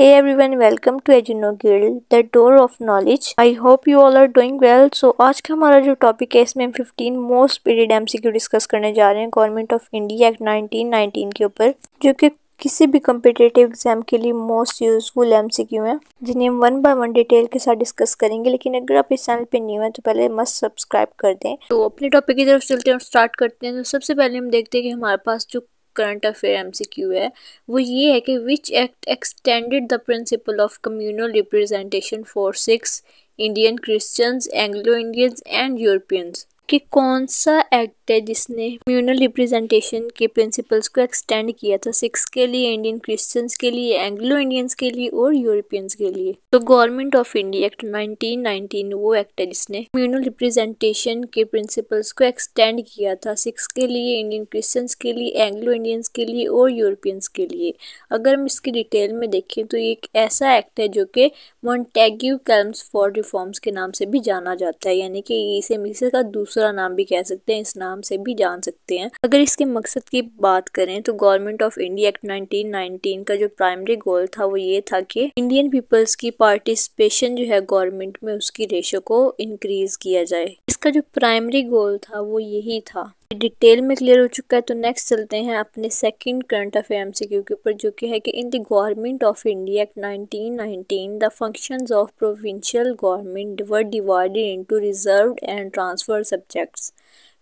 Hey everyone, welcome to Ajuno Guild, the door of knowledge. I hope you all are doing well. So आज का हमारा जो topic है इसमें हम 15 मोस्ट पीरियड एमसीक्यू डिस्कस करने जा रहे हैं गवर्नमेंट ऑफ इंडिया एक्ट 1919 के ऊपर जो कि किसी भी कम्पिटेटिव एग्जाम के लिए most useful M C Q हैं जिन्हें हम वन बाय वन डिटेल के साथ डिस्कस करेंगे लेकिन अगर आप इस चैनल पे न्यू हैं तो पहले मस्ट सब्सक्राइब कर दें तो अपने टॉपिक की तरफ चलते हैं और स्टार्ट करते हैं तो सबसे पहले हम देखते हैं कि हमारे पास जो करंट अफेयर क्यू है वो ये है कि which act extended the principle of communal representation for six Indian Christians Anglo Indians and Europeans कि कौन सा एक्ट है जिसने म्यूनल रिप्रेजेंटेशन के प्रिंसिपल्स को एक्सटेंड किया था सिक्स के लिए इंडियन क्रिश्चियंस के लिए एंग्लो इंडियंस के लिए और यूरोपियंस के लिए तो गवर्नमेंट ऑफ इंडिया एक्ट 1919 वो एक्ट है जिसने म्यूनल रिप्रेजेंटेशन के प्रिंसिपल्स को एक्सटेंड किया था सिक्स के लिए इंडियन क्रिश्चियंस के लिए एंग्लो इंडियंस के लिए और यूरोपियंस के लिए अगर हम इसकी डिटेल में देखें तो ये एक ऐसा एक्ट है जो कि मॉन्टेग्यू कैम्स फॉर रिफॉर्म्स के नाम से भी जाना जाता है यानी कि इसे मिसर का दूसरा दूसरा नाम भी कह सकते हैं इस नाम से भी जान सकते हैं अगर इसके मकसद की बात करें तो गवर्नमेंट ऑफ इंडिया एक्ट 1919 का जो प्राइमरी गोल था वो ये था कि इंडियन पीपल्स की पार्टिसिपेशन जो है गवर्नमेंट में उसकी रेशो को इंक्रीज किया जाए इसका जो प्राइमरी गोल था वो यही था डिटेल में क्लियर हो चुका है तो नेक्स्ट चलते हैं अपने सेकंड करंट अफेयर एमसीक्यू के ऊपर जो कि है कि in the government of India act 1919 the functions of provincial government were divided into reserved and transfer sub subjects.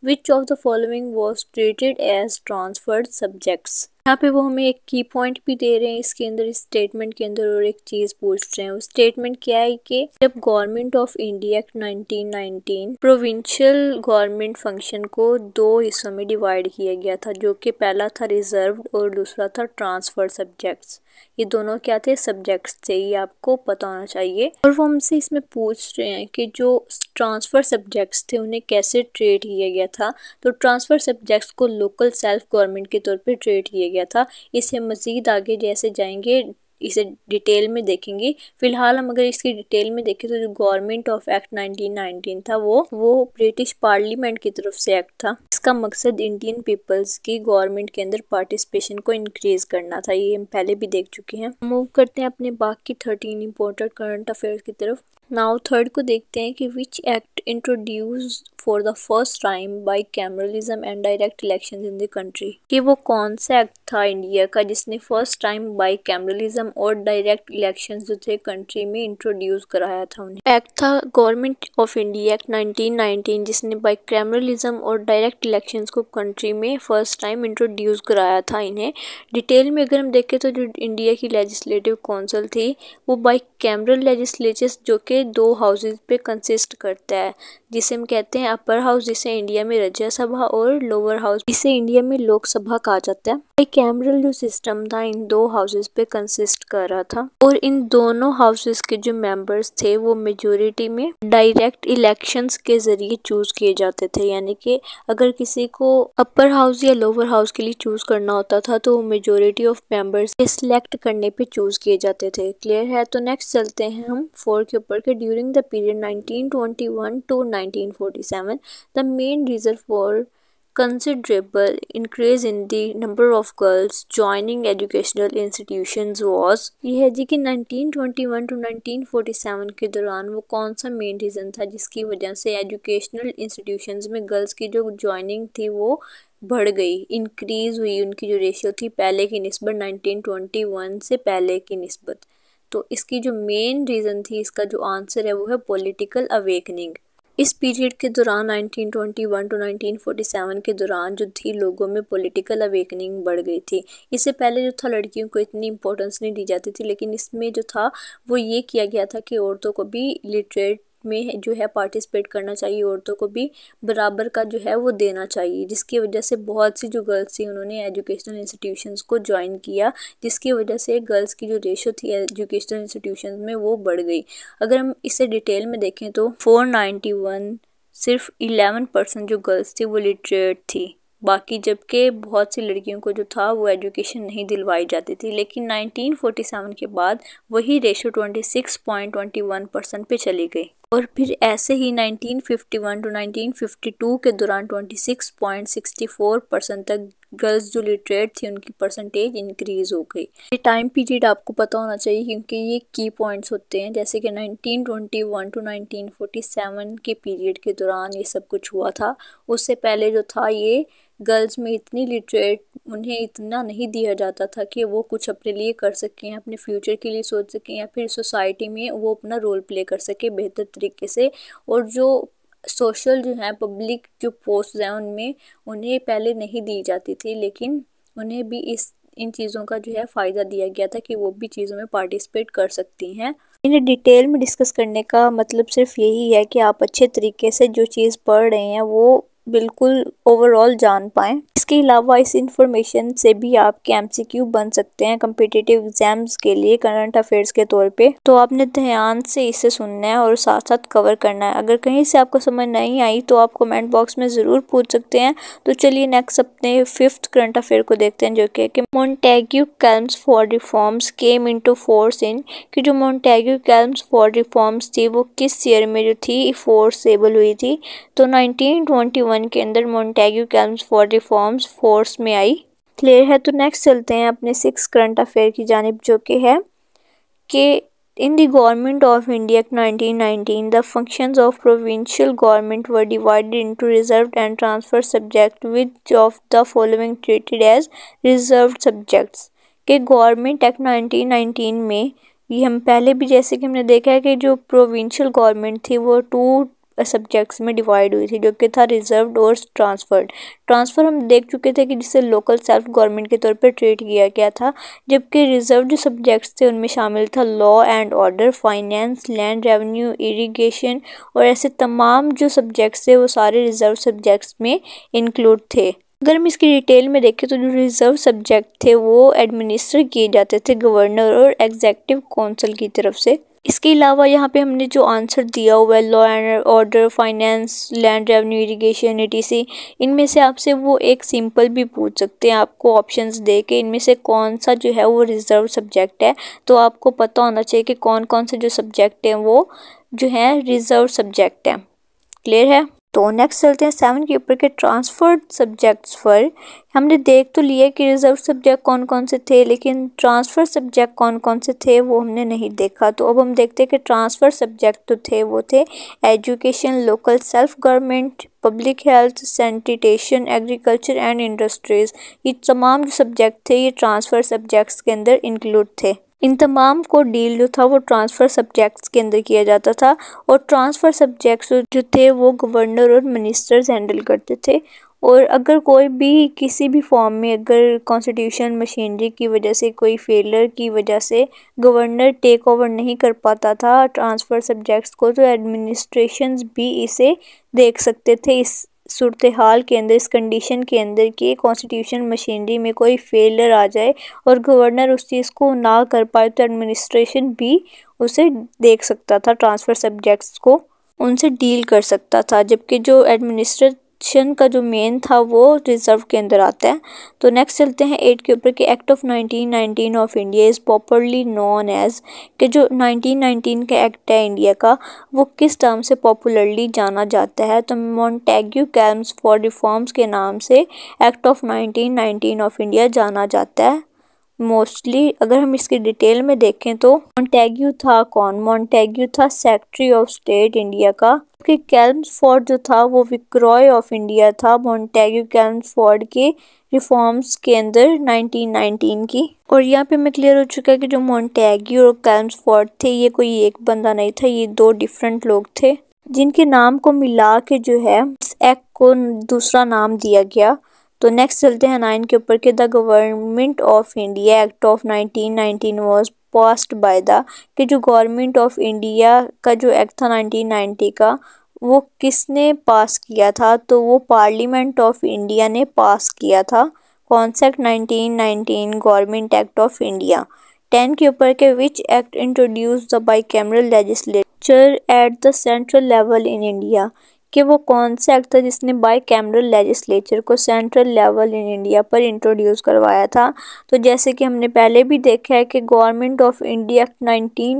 Which of the following was treated as transferred subjects? यहाँ पे वो हमें एक की पॉइंट भी दे रहे हैं इसके अंदर इस स्टेटमेंट के अंदर और एक चीज़ पूछ रहे हैं वो स्टेटमेंट क्या है कि जब government of India act nineteen provincial government function को दो हिस्सों में डिवाइड किया गया था जो कि पहला था रिजर्व और दूसरा था ट्रांसफर सब्जेक्ट्स ये दोनों क्या थे सब्जेक्ट्स थे ये आपको पता होना चाहिए और वो हमसे इसमें पूछ रहे हैं कि जो ट्रांसफ़र सब्जेक्ट्स थे उन्हें कैसे ट्रेड किया गया था तो ट्रांसफ़र सब्जेक्ट्स को लोकल सेल्फ गवर्नमेंट के तौर पर ट्रेड किया गया गया था इसे मज़ीद आगे जैसे जाएंगे इसे डिटेल में देखेंगे फिलहाल हम अगर इसकी डिटेल में देखें तो जो गवर्नमेंट ऑफ एक्ट 1919 था वो वो ब्रिटिश पार्लियामेंट की तरफ से एक्ट था इसका मकसद इंडियन पीपल्स की गवर्नमेंट के अंदर पार्टिसिपेशन को इंक्रीज करना था ये हम पहले भी देख चुके हैं मूव करते हैं अपने बाकी थर्टीन इम्पोर्टेंट करंट अफेयर्स की तरफ नाउ थर्ड को देखते हैं कि which act introduce for the first time bicameralism and direct election in the country कि वो कौन सा एक्ट था इंडिया का जिसने फर्स्ट टाइम बाय कैमरलिज्म और डायरेक्ट इलेक्शन जो थे कंट्री में इंट्रोड्यूस कराया था उन्हें एक्ट था government of India act nineteen जिसने बाई कैमरलिज्म और डायरेक्ट इलेक्शन को कंट्री में फर्स्ट टाइम इंट्रोड्यूस कराया था इन्हें डिटेल में अगर हम देखें तो जो इंडिया की लेजिस्लेटिव काउंसिल थी वो बाई कैमरल लेजिस्लेचर्स जो कि के दो हाउसेज पे कंसिस्ट करता है जिसे हम कहते हैं अपर हाउस जिसे इंडिया में राज्यसभा और लोअर हाउस जिसे इंडिया में लोकसभा कहा जाता है एक कैमरल जो सिस्टम था इन दो हाउसेस पे कंसिस्ट कर रहा था और इन दोनों हाउसेस के जो मेंबर्स थे वो मेजोरिटी में डायरेक्ट इलेक्शंस के जरिए चूज किए जाते थे यानी कि अगर किसी को अपर हाउस या लोअर हाउस के लिए चूज करना होता था तो मेजोरिटी ऑफ मेंबर्स के सिलेक्ट करने पे चूज किए जाते थे क्लियर है तो नेक्स्ट चलते हैं हम फोर के ऊपर के during the period nineteen to 1947 the main reason for considerable increase in the number of girls joining educational institutions was यह है जी कि 1921 to 1947 के दौरान वो कौन सा main reason था जिसकी वजह से educational institutions में girls की जो joining थी वो बढ़ गई इंक्रीज़ हुई उनकी जो रेशियो थी पहले की नस्बत 1921 से पहले की नस्बत तो इसकी जो मेन रीज़न थी इसका जो आंसर है वो है पॉलिटिकल अवेकनिंग इस पीरियड के दौरान 1921 टू 1947 के दौरान जो थी लोगों में पॉलिटिकल अवेकनिंग बढ़ गई थी इससे पहले जो था लड़कियों को इतनी इंपॉर्टेंस नहीं दी जाती थी लेकिन इसमें जो था वो ये किया गया था कि औरतों को भी लिटरेट में जो है पार्टिसिपेट करना चाहिए औरतों को भी बराबर का जो है वो देना चाहिए जिसकी वजह से बहुत सी जो गर्ल्स थी उन्होंने एजुकेशनल इंस्टीट्यूशंस को ज्वाइन किया जिसकी वजह से गर्ल्स की जो रेशो थी एजुकेशनल इंस्टीट्यूशन में वो बढ़ गई अगर हम इसे डिटेल में देखें तो फोर नाइन्टी वन सिर्फ इलेवन परसेंट जो गर्ल्स थी वो लिटरेट थी बाकी जबकि बहुत सी लड़कियों को जो था वो एजुकेशन नहीं दिलवाई जाती थी लेकिन 1947 के बाद वही रेशो 26.21 परसेंट पे चली गई और फिर ऐसे ही 1951 टू 1952 के दौरान 26.64 परसेंट तक गर्ल्स जो लिटरेट थी उनकी परसेंटेज इंक्रीज़ हो गई ये टाइम पीरियड आपको पता होना चाहिए क्योंकि ये की पॉइंट्स होते हैं जैसे कि 1921 टू नाइनटीन के पीरियड के दौरान ये सब कुछ हुआ था उससे पहले जो था ये गर्ल्स में इतनी लिटरेट उन्हें इतना नहीं दिया जाता था कि वो कुछ अपने लिए कर सकें अपने फ्यूचर के लिए सोच सकें या फिर सोसाइटी में वो अपना रोल प्ले कर सके बेहतर तरीके से और जो सोशल जो है पब्लिक जो पोस्ट हैं उनमें उन्हें पहले नहीं दी जाती थी लेकिन उन्हें भी इस इन चीज़ों का जो है फ़ायदा दिया गया था कि वो भी चीज़ों में पार्टिसिपेट कर सकती हैं इन्हें डिटेल में डिस्कस करने का मतलब सिर्फ यही है कि आप अच्छे तरीके से जो चीज़ पढ़ रहे हैं वो बिल्कुल ओवरऑल जान पाएँ इसके अलावा इस इंफॉर्मेशन से भी आपके एमसीक्यू बन सकते हैं कम्पिटिटिव एग्ज़ाम्स के लिए करंट अफेयर्स के तौर पे तो आपने ध्यान से इसे सुनना है और साथ साथ कवर करना है अगर कहीं से आपको समझ नहीं आई तो आप कमेंट बॉक्स में ज़रूर पूछ सकते हैं तो चलिए नेक्स्ट अपने फिफ्थ करंट अफेयर को देखते हैं जो कि है Montague Chelmsford reforms came into force in कि जो मोन्टेग्यू कैल्म्स फॉर रिफॉर्म्स थी वो किस ईयर में जो थी फोर्सेबल हुई थी तो नाइनटीन ट्वेंटी वन वन के अंदर Montague Chelmsford reforms force में आई क्लियर है तो नेक्स्ट चलते हैं अपने सिक्स करंट अफेयर की जानब जो कि है कि in the government of India nineteen nineteen the functions of provincial government were divided into reserve and transfer subject with of the following treated as reserve subjects के गवर्नमेंट एक्ट नाइनटीन नाइनटीन में ये हम पहले भी जैसे कि हमने देखा है कि जो प्रोविंशियल गवर्नमेंट थी वो टू सब्जेक्ट्स में डिवाइड हुई थी जो कि था रिजर्व और ट्रांसफर्ड ट्रांसफ़र हम देख चुके थे कि जिसे लोकल सेल्फ गवर्नमेंट के तौर पर ट्रीट किया गया था जबकि रिजर्व जो सब्जेक्ट्स थे उनमें शामिल था law and order finance land revenue irrigation और ऐसे तमाम जो सब्जेक्ट्स थे वो सारे रिजर्व सब्जेक्ट्स में इंक्लूड थे अगर हम इसकी डिटेल में देखें तो जो रिजर्व सब्जेक्ट थे वो एडमिनिस्टर किए जाते थे गवर्नर और एग्जेक्टिव काउंसिल की तरफ से इसके अलावा यहाँ पे हमने जो आंसर दिया हुआ है law and order finance land revenue irrigation C इनमें से आपसे वो एक सिंपल भी पूछ सकते हैं आपको ऑप्शंस दे के इनमें से कौन सा जो है वो रिजर्व सब्जेक्ट है तो आपको पता होना चाहिए कि कौन कौन से जो सब्जेक्ट हैं वो जो है रिज़र्व सब्जेक्ट हैं क्लियर है तो नेक्स्ट चलते हैं सेवन के ऊपर के ट्रांसफर्ड सब्जेक्ट्स पर हमने देख तो लिया कि रिजर्व सब्जेक्ट कौन कौन से थे लेकिन ट्रांसफ़र सब्जेक्ट कौन कौन से थे वो हमने नहीं देखा तो अब हम देखते हैं कि ट्रांसफ़र सब्जेक्ट तो थे वो थे education local self government public health sanitation agriculture and industries ये तमाम जो सब्जेक्ट थे ये ट्रांसफ़र सब्जेक्ट्स के अंदर इंक्लूड थे इन तमाम को डील जो था वो ट्रांसफ़र सब्जेक्ट्स के अंदर किया जाता था और ट्रांसफ़र सब्जेक्ट्स जो थे वो गवर्नर और मिनिस्टर्स हैंडल करते थे और अगर कोई भी किसी भी फॉर्म में अगर कॉन्स्टिट्यूशन मशीनरी की वजह से कोई फेलर की वजह से गवर्नर टेक ओवर नहीं कर पाता था ट्रांसफ़र सब्जेक्ट्स को तो एडमिनिस्ट्रेशन भी इसे देख सकते थे इस सूरत हाल के अंदर इस कंडीशन के अंदर कि कॉन्स्टिट्यूशन मशीनरी में कोई फेलर आ जाए और गवर्नर उस चीज़ को ना कर पाए तो एडमिनिस्ट्रेशन भी उसे देख सकता था ट्रांसफ़र सब्जेक्ट्स को उनसे डील कर सकता था जबकि जो एडमिनिस्ट्रेट सेक्शन का जो मेन था वो रिजर्व के अंदर आता है तो नेक्स्ट चलते हैं एट के ऊपर कि act of 1919 of India is popularly known as कि जो 1919 का एक्ट है इंडिया का वो किस टर्म से पॉपुलरली जाना जाता है तो मॉन्टेग्यू कैम्स फॉर रिफॉर्म्स के नाम से एक्ट ऑफ 1919 ऑफ इंडिया जाना जाता है मोस्टली अगर हम इसकी डिटेल में देखें तो मॉन्टेग्यू था कौन मॉन्टेग्यू था सेक्रेटरी ऑफ स्टेट इंडिया का कैल्मफोर्ड जो था वो विक्रॉय ऑफ इंडिया था मॉन्टेग्यू कैल्मफोर्ड के रिफॉर्म्स के अंदर 1919 की और यहाँ पे मैं क्लियर हो चुका है कि जो मॉन्टेग्यू और कैल्मफोर्ड थे ये कोई एक बंदा नहीं था ये दो डिफरेंट लोग थे जिनके नाम को मिला के जो है इस एक्ट को दूसरा नाम दिया गया तो नेक्स्ट चलते हैं नाइन के ऊपर कि the government of India act of 1919 was passed by the कि जो गवर्नमेंट ऑफ इंडिया का जो एक्ट था 1990 का वो किसने पास किया था तो वो पार्लियामेंट ऑफ इंडिया ने पास किया था कौन सा कॉन्सेक्ट nineteen government act of India ten के ऊपर के which act introduce the bicameral legislature at the central level in India कि वो कौन सा एक्ट था जिसने बाई कैमरल लेजिस्लेचर को सेंट्रल लेवल इन इंडिया पर इंट्रोड्यूस करवाया था तो जैसे कि हमने पहले भी देखा है कि government of India act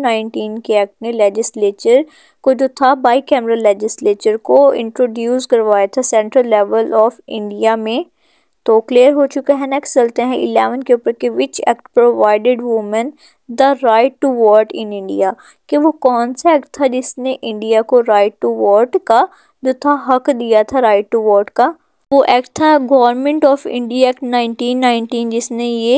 nineteen के एक्ट ने लेजिस्लेचर को जो था बाई कैमरल लेजिस्लेचर को इंट्रोड्यूस करवाया था सेंट्रल लेवल ऑफ इंडिया में तो क्लियर हो चुका है नेक्स्ट चलते हैं इलेवन के ऊपर कि which act provided women the right to vote in India कि वो कौन सा एक्ट था जिसने इंडिया को राइट टू वोट का जो था हक दिया था राइट टू वोट का वो एक्ट था गवर्नमेंट ऑफ इंडिया एक्ट 1919 जिसने ये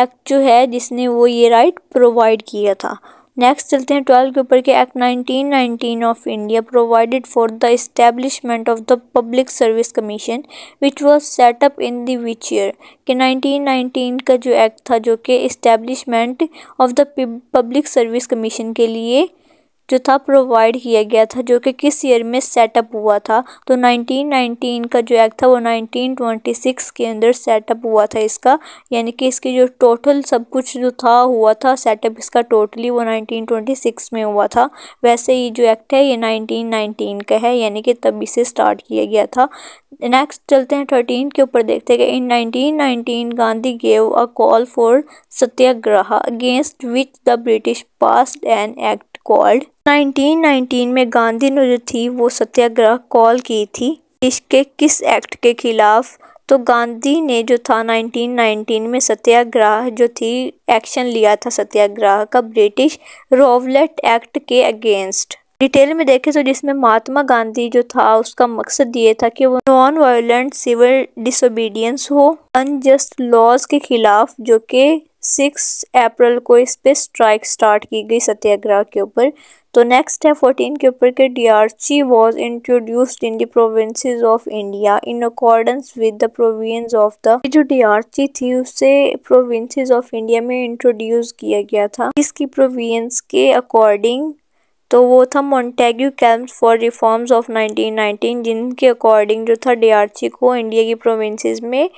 एक्ट जो है जिसने वो ये राइट प्रोवाइड किया था नेक्स्ट चलते हैं ट्वेल्व के ऊपर के act 1919 of India provided for the establishment of the public service commission which was set up in which year कि 1919 का जो एक्ट था जो कि establishment of the public service commission के लिए जो था प्रोवाइड किया गया था जो कि किस ईयर में सेटअप हुआ था तो 1919 का जो एक्ट था वो 1926 के अंदर सेटअप हुआ था इसका यानी कि इसकी जो टोटल सब कुछ जो था हुआ था सेटअप इसका टोटली वो 1926 में हुआ था वैसे ये जो एक्ट है ये 1919 का है यानी कि तब इसे स्टार्ट किया गया था नेक्स्ट चलते हैं थर्टीन के ऊपर देखते हैं कि in 1919 Gandhi gave a call for satyagraha against which the British pass an act called 1919 में गांधी ने जो थी वो सत्याग्रह कॉल की थी इसके किस एक्ट के खिलाफ तो गांधी ने जो था 1919 में सत्याग्रह जो थी एक्शन लिया था सत्याग्रह का ब्रिटिश रोवलेट एक्ट के अगेंस्ट डिटेल में देखें तो जिसमें महात्मा गांधी जो था उसका मकसद ये था कि वो नॉन वायलेंट सिविल डिसोबीडियंस हो अनजस्ट लॉज के खिलाफ जो कि सिक्स अप्रैल को इस पर स्ट्राइक स्टार्ट की गई सत्याग्रह के ऊपर तो नेक्स्ट है फोर्टीन के ऊपर के dyarchy was introduced in the provinces of India in accordance with the province of the जो डीआरसी थी उसे प्रोविंसेस ऑफ इंडिया में इंट्रोड्यूस किया गया था इसकी प्रोविंस के अकॉर्डिंग तो वो था मोन्टेग्यू कैम्प फॉर रिफॉर्म्स ऑफ 1919 जिनके अकॉर्डिंग जो था डीआरसी को इंडिया की प्रोविंसेस में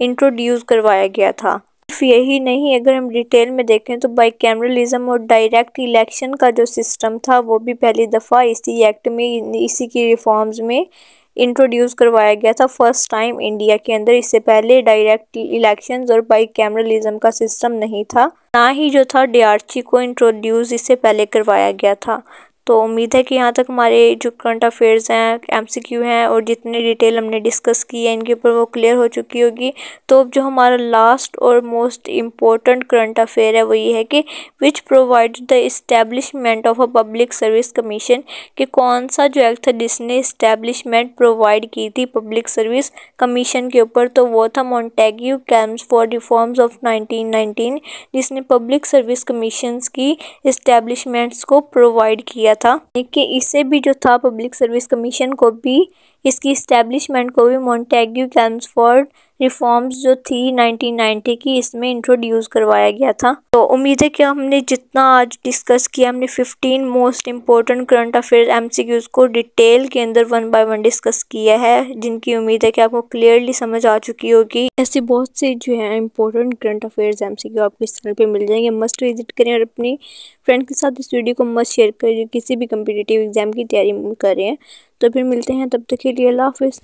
इंट्रोड्यूस करवाया गया था सिर्फ यही नहीं अगर हम डिटेल में देखें तो बाइकैमरलिज्म और डायरेक्ट इलेक्शन का जो सिस्टम था वो भी पहली दफ़ा इसी एक्ट में इसी की रिफॉर्म्स में इंट्रोड्यूस करवाया गया था फर्स्ट टाइम इंडिया के अंदर इससे पहले डायरेक्ट इलेक्शंस और बाई कैमरलिज्म का सिस्टम नहीं था ना ही जो था डीआरसी को इंट्रोड्यूस इससे पहले करवाया गया था तो उम्मीद है कि यहाँ तक हमारे जो करंट अफेयर्स हैं एमसीक्यू हैं और जितने डिटेल हमने डिस्कस की है इनके ऊपर वो क्लियर हो चुकी होगी तो अब जो हमारा लास्ट और मोस्ट इम्पॉर्टेंट करंट अफेयर है वो ये है कि which provide the establishment of a public service commission कि कौन सा जो एक्ट था जिसने इस्टेब्लिशमेंट प्रोवाइड की थी पब्लिक सर्विस कमीशन के ऊपर तो वो था Montague Chelmsford reforms of nineteen जिसने पब्लिक सर्विस कमीशन की इस्टेब्लिशमेंट्स को प्रोवाइड किया गया था कि इसे भी जो था पब्लिक सर्विस कमीशन को भी इसकी इस्टेब्लिशमेंट को भी मोन्टेग्यू कैम्सफोर्ड रिफॉर्म्स जो थी 1990 की इसमें इंट्रोड्यूस करवाया गया था तो उम्मीद है कि हमने जितना आज डिस्कस किया हमने 15 most important current affair MCQs को डिटेल के अंदर वन बाय वन डिस्कस किया है जिनकी उम्मीद है कि आपको क्लियरली समझ आ चुकी होगी ऐसे बहुत से जो है इंपॉर्टेंट करंट अफेयर्स एमसीक्यू आपको इस चैनल पर मिल जाएंगे मस्ट विजिट करें और अपनी फ्रेंड के साथ इस वीडियो को मस्ट शेयर करें जो किसी भी कम्पिटेटिव एग्जाम की तैयारी करें तो फिर मिलते हैं तब तक के लिए अल्लाह हाफिज़